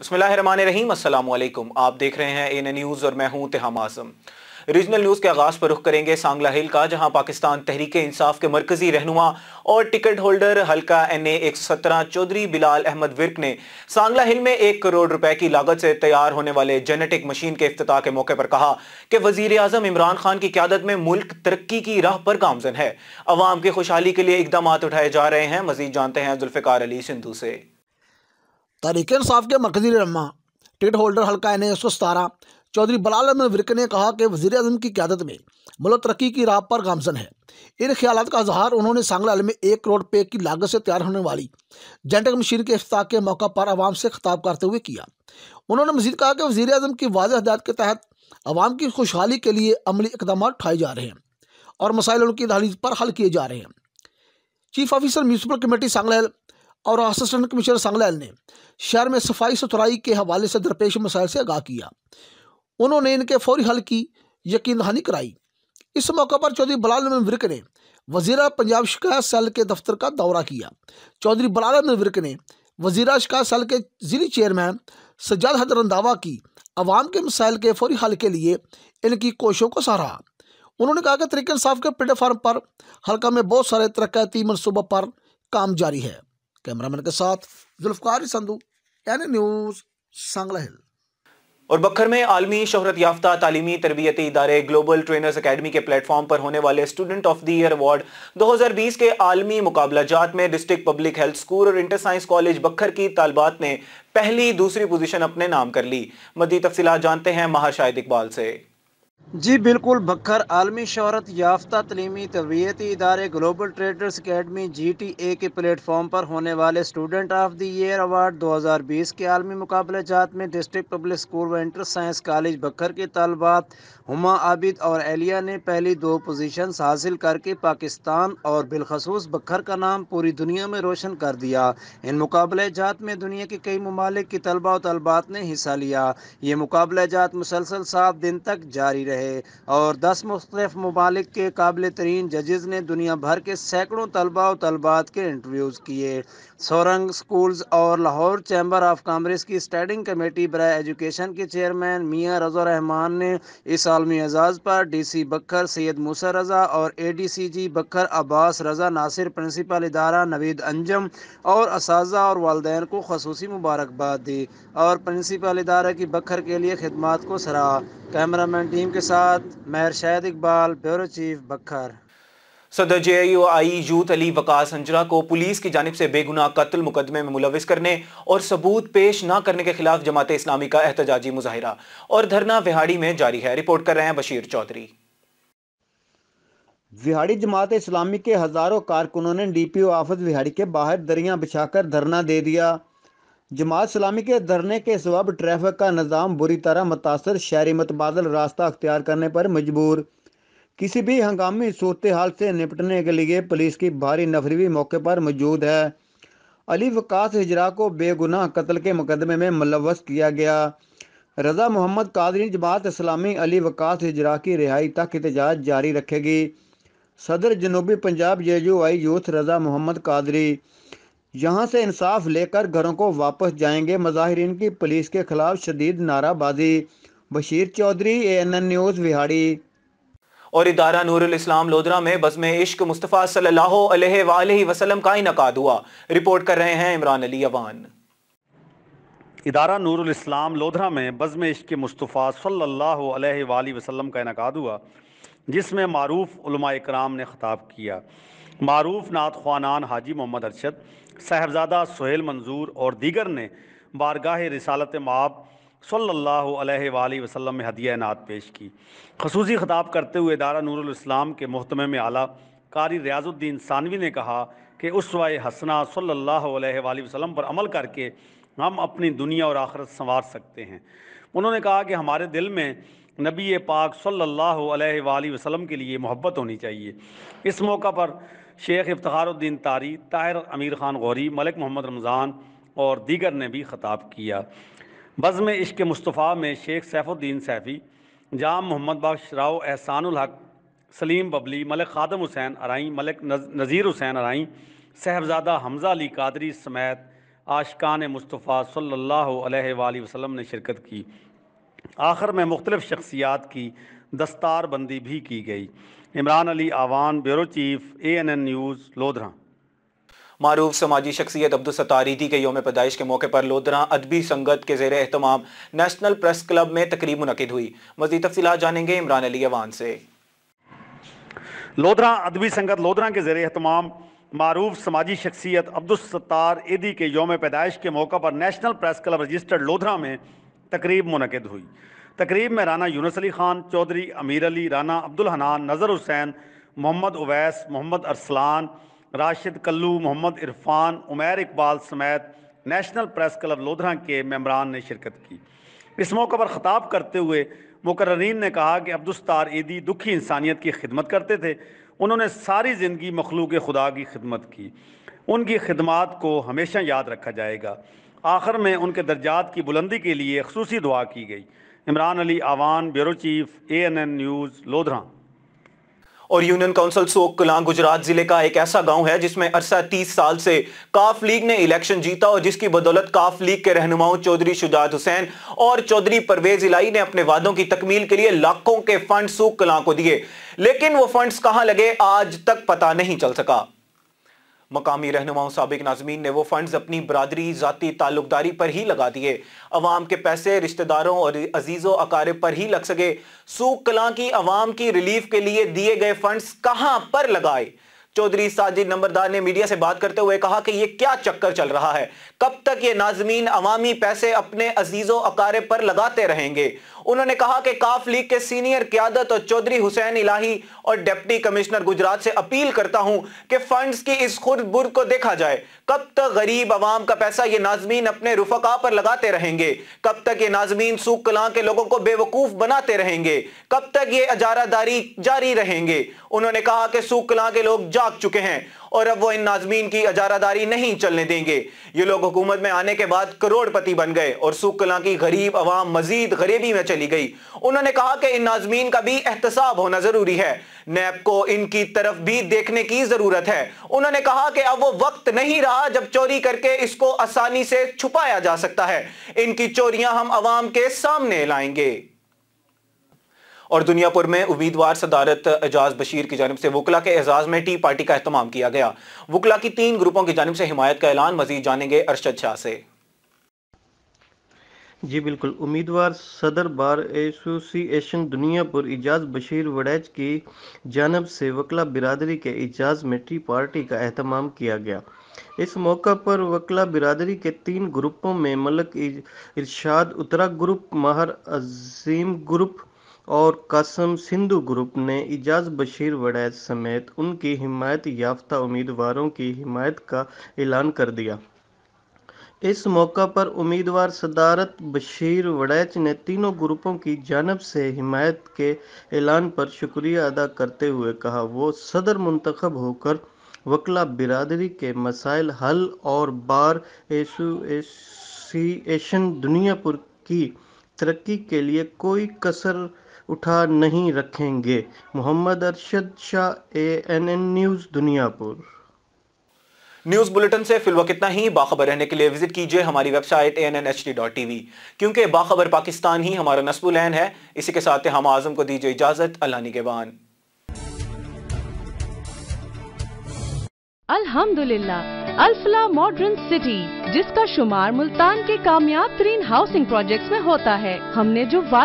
बसमीम आप देख रहे हैं एन न्यूज़ और मैं हूं तिहाम आजम रीजनल न्यूज़ के आगाज़ पर रुख करेंगे सांगला हिल का जहां पाकिस्तान तहरीक इंसाफ के मरकजी रहनुमा और टिकट होल्डर हल्का एन ए एक सत्रह चौधरी बिलाल अहमद विर्क ने सांगला हिल में एक करोड़ रुपए की लागत से तैयार होने वाले जेनेटिक मशीन के अफ्ताह के मौके पर कहा कि वजीर अजम इमरान खान की क्यादत में मुल्क तरक्की की राह पर गामजन है अवाम की खुशहाली के लिए इकदाम उठाए जा रहे हैं मजीद जानते हैं जुल्फ़ार अली सिंधु से तहरीक इंसाफ के मरकजी रहनमा टिकट होल्डर हल्का एन एक सौ सतारह चौधरी बलाल अहमद विरक ने कहा कि वजी अजम की क्यादत में मुल्क तरक्की की राह पर गामजन है इन ख्याल का इजहार उन्होंने सांगलाल में एक करोड़ रुपये की लागत से तैयार होने वाली जेंटक मशीन के अफ्ताह के मौका पर आवाम से खिताब करते हुए किया उन्होंने मजीद कहा कि वजी अजम की वाज हदायत के तहत आवाम की खुशहाली के लिए अमली इकदाम उठाए जा रहे हैं और मसाइल उनकी दहलीज पर हल किए जा रहे हैं चीफ ऑफिसर म्यूनसिपल कमेटी सांगलाल और असिस्टेंट कमिश्नर संगलैल ने शहर में सफाई सुथराई के हवाले से दरपेश मसाइल से आगाह किया उन्होंने इनके फौरी हल की यकीन दहानी कराई इस मौके पर चौधरी बलाल में ने वजीरा पंजाब शिकायत सेल के दफ्तर का दौरा किया चौधरी बलाल में ने वजीरा शिकायत सेल के जिली चेयरमैन सज्जाद हदर रंधावा की आवाम के मसाइल के फौरी हल के लिए इनकी कोशिशों को सराहा उन्होंने कहा कि तरीके इंसाफ के प्लेटफार्म पर हल्का में बहुत सारे तरक्याती मनसूबों पर काम जारी है कैमरामैन के साथ Zulfiqar Sandhu N news Sangla Hill और बखर में आलमी शहरत याफ्ता तालीमी तरबियती इदारे ग्लोबल ट्रेनर्स अकेडमी के प्लेटफॉर्म पर होने वाले student of the year award 2020 के आलमी मुकाबला जात में डिस्ट्रिक्ट पब्लिक हेल्थ स्कूल और इंटर साइंस कॉलेज बखर की तालबात ने पहली दूसरी पोजीशन अपने नाम कर ली मदी तफसी जानते हैं महाशाहिद इकबाल से जी बिल्कुल बखर आलमी शहरत याफ्ता तलीमी तरबियती इदारे global traders academy G T A के प्लेटफॉर्म पर होने वाले student of the year award 2020 के आलमी मुकाबले जात में डिस्ट्रिक्ट पब्लिक स्कूल व इंटर साइंस कॉलेज बखर के तलबात हुमा आबिद और एलिया ने पहली दो पोजीशंस हासिल करके पाकिस्तान और बिलखसूस बखर का नाम पूरी दुनिया में रोशन कर दिया इन मुकाबले जात में दुनिया के कई ममालिक की तलबा और तलबात ने हिस्सा लिया ये मुकाबले जात मुसलसल सात दिन तक जारी रहे और दस मुख्तफ ममालिक के काबिल तरीन जजेज ने दुनिया भर के सैकड़ों तलबा और तलबात के इंटरव्यूज़ किए सोरंग स्कूल्स और लाहौर चैम्बर ऑफ कामर्स की स्टैंडिंग कमेटी बरा एजुकेशन के चेयरमैन मियाँ रजो रहमान ने इस आलमी एजाज़ पर डी सी बकर सैयद मूसा रजा और A D C G Bakar Abbas Raza Nasir principal इदारा नवीद अंजम और इस और वालदेन को खसूस मुबारकबाद दी और प्रिंसिपल इदारा की बकर के लिए खदमात को सराहा कैमरामैन टीम के साथ महर शाहिद इकबाल ब्यूरो चीफ बखर सदर J U I youth Ali Waqas अंजरा को पुलिस की जानब से बेगुनाह कत्ल मुकदमे में मुलविस करने और सबूत पेश न करने के खिलाफ जमात इस्लामी का एहतजाजी मुजाहरा और धरना विहाड़ी में जारी है रिपोर्ट कर रहे हैं बशीर चौधरी विहाड़ी जमात इस्लामी के हज़ारों कारकुनों ने डी पी ओ आफत विहाड़ी के बाहर बिछा बिछाकर धरना दे दिया जमात इस्लामी के धरने के सब ट्रैफिक का निज़ाम बुरी तरह मुतासर शहरी मतबादल रास्ता अख्तियार करने पर मजबूर किसी भी हंगामी सूरत हाल से निपटने के लिए पुलिस की भारी नफरी भी मौके पर मौजूद है अली वकास हिजरा को बेगुनाह कत्ल के मुकदमे में मुलवस किया गया रजा मोहम्मद कादरी जमात इस्लामी अली वकास हिजरा की रिहाई तक एहतजाज जारी रखेगी सदर जनूबी Punjab J U I youth Raza Mohammad Qadri यहाँ से इंसाफ लेकर घरों को वापस जाएंगे मजाहरीन की पुलिस के खिलाफ शदीद नाराबाजी Bashir Chaudhry A N N news Vehari और इदारा नूरुल इस्लाम लोधरा में बज़म इश्क मुस्तफ़ा सल्लल्लाहु अलैहि का इनका हुआ रिपोर्ट कर रहे हैं इमरान अली अवान इदारा नूरुल इस्लाम लोधरा में बज़म इश्क मुस्तफ़ा सल्ला वसलम का इनका हुआ जिसमें मरूफ कराम ने ख़ताब किया मरूफ नात ख्वानान हाजी मोहम्मद अरशद साहबजादा सुहेल मंजूर और दीगर ने बारगाह रिसालत माब सल्ला वसल्लम में हदिया नात पेश की खसूसी ख़ताब करते हुए नूरुल इस्लाम के महतमे में आला कारी रियाजुद्दीन सानवी ने कहा कि उसवा हसना सल्ला वसल्लम पर अमल करके हम अपनी दुनिया और आखरत संवार सकते हैं उन्होंने कहा कि हमारे दिल में नबी पाक सल्लल्लाहु अलैहि वसल्लम के लिए मोहब्बत होनी चाहिए इस मौका पर शेख इफ्तारुद्दीन तारी ताहिर अमीर ख़ान गौरी मलिक मोहम्मद रमज़ान और दीगर ने भी ख़ताब किया बज़म इश्क मुस्तफ़ा में शेख सैफुद्दीन सैफ़ी जाम मोहम्मद बख्श राव एहसानुल हक सलीम बबली मलिक खादम हुसैन अराई मलिक नज़ीर हुसैन अराई साहबजादा हमजा अली कादरी समेत आशकान मुस्तफ़ा सल्ला वसलम ने शिरकत की आखिर में मुख्तलिफ़ शख्सियात की दस्तारबंदी भी की गई Imran Ali Awan bureau chief A N N news Lodhran मरूफ समाजी शख्सियत अब्दुल के योम पैदाइश के मौके पर लोधरा अदबी संगत के जेर अहतमाम नेशनल प्रेस क्लब में तकरीब मुनद हुई मजीद तफसी जानेंगे इमरान अली अवान से लोधरा अदबी संगत लोधरा के जेर अहतमाम मरूफ समाजी शख्सियत अब्दुलसतार एदी के योम पैदाइश के मौका पर national press club registered Lodhran में तकरीब मुनद हुई तकरीब में राना यूनस अली खान चौधरी अमीर अली राना अब्दुल हनान नज़र हुसैन मोहम्मद उवैस मोहम्मद अरसलान राशिद कल्लू मोहम्मद इरफान उमैर इकबाल समेत नेशनल प्रेस क्लब लोधरा के मम्बरान ने शिरकत की इस मौके पर ख़ताब करते हुए मुकर्रीन ने कहा कि अब्दुस्तार ईदी दुखी इंसानियत की खिदमत करते थे उन्होंने सारी ज़िंदगी मखलूक खुदा की खिदमत की उनकी खिदमत को हमेशा याद रखा जाएगा आखिर में उनके दर्जात की बुलंदी के लिए खसूसी दुआ की गई Imran Ali Awan bureau chief A N N news Lodhran और यूनियन काउंसिल सोक कलां गुजरात जिले का एक ऐसा गांव है जिसमें अरसा तीस साल से काफ लीग ने इलेक्शन जीता और जिसकी बदौलत काफ लीग के रहनुमाओं चौधरी शुजात हुसैन और चौधरी परवेज इलाई ने अपने वादों की तकमील के लिए लाखों के फंड कलां को दिए लेकिन वो फंड्स कहां लगे आज तक पता नहीं चल सका मकामी रहनुमाओं सबक नाजमीन ने वो फंड अपनी बरदरी ज़ाती ताल्लुकदारी पर ही लगा दिए अवाम के पैसे रिश्तेदारों और अजीज़ों अकारे पर ही लग सके सूख कलां की अवाम की रिलीफ के लिए दिए गए फंड कहाँ पर लगाए चौधरी साजिद नंबरदार ने मीडिया से बात करते हुए कहा कि ये क्या चक्कर चल रहा है कब तक ये नाजमीन अवामी पैसे अपने अजीज़ों अकारे पर लगाते रहेंगे उन्होंने कहा कि काफ लीग के सीनियर क्यादत और चौधरी हुसैन इलाही और डिप्टी कमिश्नर गुजरात से अपील करता हूं कि फंड्स की इस खुद बुर्द को देखा जाए कब तक गरीब आवाम का पैसा ये नाजमीन अपने रुफका पर लगाते रहेंगे कब तक ये नाजमीन सूख कला के लोगों को बेवकूफ बनाते रहेंगे कब तक ये अजारादारी जारी रहेंगे उन्होंने कहा कि सूख कला के लोग जाग चुके हैं और अब वो इन नाजमीन की अजारादारी नहीं चलने देंगे ये लोग हुकूमत में आने के बाद करोड़पति बन गए और सूख कला की गरीब अवाम मजीद गरीबी में चली गई उन्होंने कहा कि इन नाजमीन का भी एहतसाब होना जरूरी है नैब को इनकी तरफ भी देखने की जरूरत है उन्होंने कहा कि अब वो वक्त नहीं रहा जब चोरी करके इसको आसानी से छुपाया जा सकता है इनकी चोरियां हम आवाम के सामने लाएंगे और दुनियापुर में उम्मीदवार सदारत एजाज बशीर की जानब से वकला के एजाज में टी पार्टी का अहतमाम किया गया वकला की तीन ग्रुपों की जानब से हिमायत का ऐलान मजीद जानेंगे अरशद शाह से जी बिल्कुल उम्मीदवार सदर बार एसोसिएशन दुनियापुर इजाज बशीर वड़ैच की जानब से वकला बिरादरी के इजाज में टी पार्टी का अहतमाम किया गया इस मौका पर वकला बिरादरी के तीन ग्रुपों में मलक इरशाद उत्तरा ग्रुप माहर अजीम ग्रुप और कासम सिंधु ग्रुप ने इजाज़ बशीर वड़ैत समेत उनकी हिमायत याफ्ता उम्मीदवारों की हिमायत का ऐलान कर दिया इस मौका पर उम्मीदवार सदारत बशीर वड़ैच ने तीनों ग्रुपों की जानब से हिमायत के ऐलान पर शुक्रिया अदा करते हुए कहा वो सदर मुंतखब होकर वकला बिरादरी के मसाइल हल और बार एसोसिएशन दुनियापुर की तरक्की के लिए कोई कसर उठा नहीं रखेंगे Mohammad Arshad Shah A N N news Duniyapur news bulletin से फिलवक इतना ही बाखबर रहने के लिए विजिट कीजिए हमारी website A N N H D dot T V क्योंकि बाखबर पाकिस्तान ही हमारा नस्बुलैन है इसी के साथ हम आजम को दीजिए इजाजत अल्लाह निगेबान अल्हम्दुलिल्लाह अल्फला मॉडर्न सिटी जिसका शुमार मुल्तान के कामयाब तरीन हाउसिंग प्रोजेक्ट्स में होता है हमने जो वाद